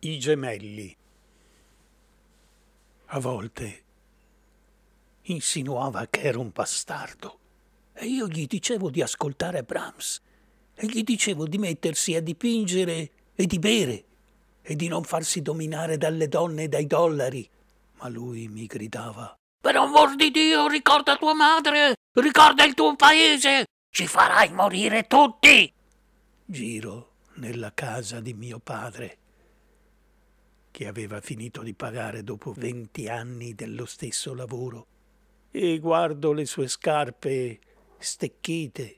I gemelli. A volte insinuava che era un bastardo e io gli dicevo di ascoltare Brahms e gli dicevo di mettersi a dipingere e di bere e di non farsi dominare dalle donne e dai dollari. Ma lui mi gridava Per amor di Dio, ricorda tua madre, ricorda il tuo paese, ci farai morire tutti. Giro nella casa di mio padre che aveva finito di pagare dopo venti anni dello stesso lavoro, e guardo le sue scarpe stecchite,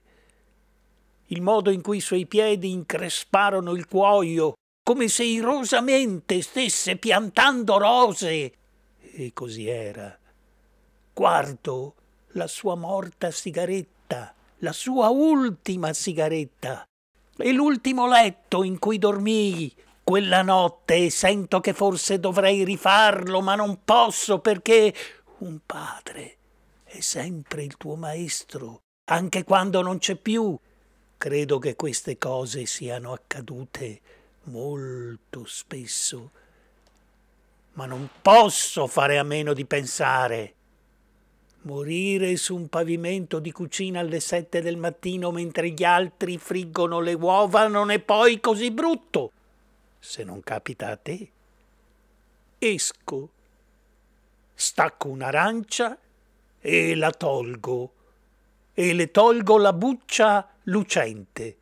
il modo in cui i suoi piedi incresparono il cuoio, come se irosamente stesse piantando rose. E così era. Guardo la sua morta sigaretta, la sua ultima sigaretta, e l'ultimo letto in cui dormii, quella notte e sento che forse dovrei rifarlo, ma non posso perché un padre è sempre il tuo maestro, anche quando non c'è più. Credo che queste cose siano accadute molto spesso, ma non posso fare a meno di pensare. Morire su un pavimento di cucina alle sette del mattino mentre gli altri friggono le uova non è poi così brutto se non capita a te. Esco, stacco un'arancia e la tolgo, e le tolgo la buccia lucente.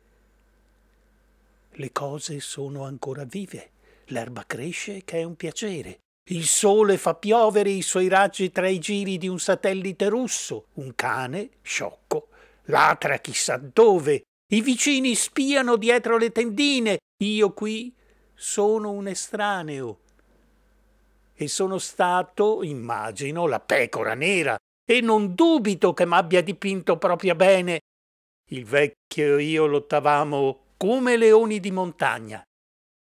Le cose sono ancora vive, l'erba cresce che è un piacere. Il sole fa piovere i suoi raggi tra i giri di un satellite russo, un cane, sciocco, latra chissà dove. I vicini spiano dietro le tendine, io qui sono un estraneo e sono stato, immagino, la pecora nera e non dubito che m'abbia dipinto proprio bene il vecchio e io lottavamo come leoni di montagna.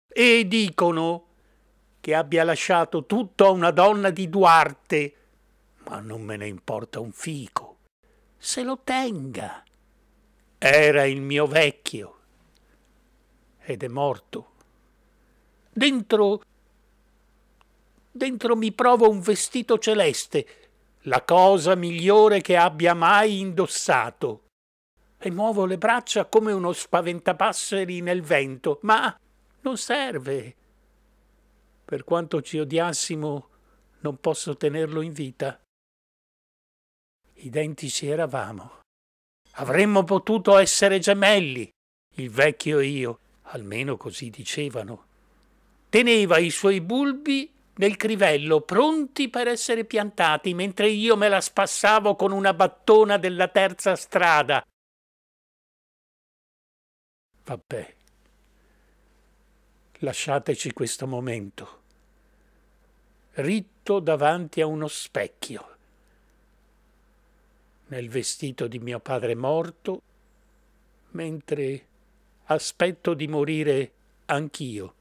E dicono che abbia lasciato tutto a una donna di Duarte, ma non me ne importa un fico. Se lo tenga. Era il mio vecchio ed è morto. Dentro... dentro mi provo un vestito celeste, la cosa migliore che abbia mai indossato. E muovo le braccia come uno spaventapasseri nel vento, ma non serve. Per quanto ci odiassimo, non posso tenerlo in vita. Identici eravamo. Avremmo potuto essere gemelli, il vecchio io, almeno così dicevano teneva i suoi bulbi nel crivello pronti per essere piantati mentre io me la spassavo con una battona della terza strada. Vabbè, lasciateci questo momento, ritto davanti a uno specchio, nel vestito di mio padre morto, mentre aspetto di morire anch'io.